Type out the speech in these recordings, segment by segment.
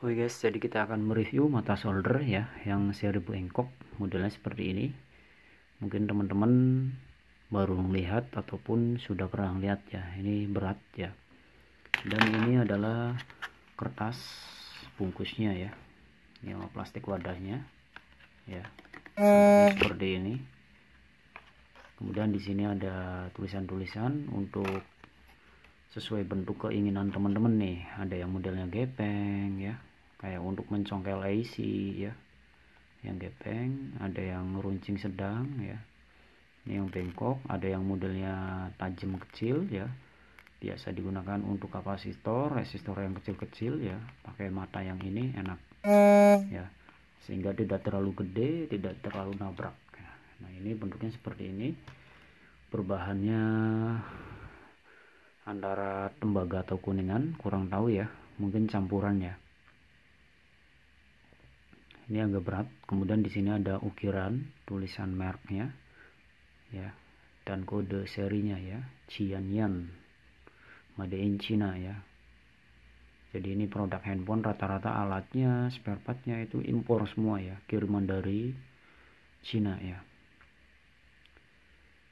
Oke okay guys, jadi kita akan mereview mata solder ya, yang seri Bu Engkok, modelnya seperti ini. Mungkin teman-teman baru melihat ataupun sudah pernah lihat ya, ini berat ya. Dan ini adalah kertas bungkusnya ya, ini plastik wadahnya ya, seperti ini. Kemudian di sini ada tulisan-tulisan untuk sesuai bentuk keinginan teman-teman nih. Ada yang modelnya gepeng ya, kayak untuk mencongkel IC ya yang gepeng ada yang runcing sedang ya ini yang bengkok ada yang modelnya tajam kecil ya biasa digunakan untuk kapasitor resistor yang kecil-kecil ya pakai mata yang ini enak ya sehingga tidak terlalu gede tidak terlalu nabrak ya. nah ini bentuknya seperti ini berbahannya antara tembaga atau kuningan kurang tahu ya mungkin campuran ya ini agak berat kemudian di sini ada ukiran tulisan merknya ya dan kode serinya ya Cianyan made in China ya jadi ini produk handphone rata-rata alatnya spare partnya itu impor semua ya kiriman dari China ya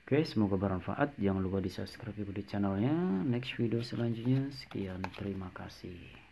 Oke, semoga bermanfaat. Jangan lupa di subscribe di channelnya. Next video selanjutnya. Sekian, terima kasih.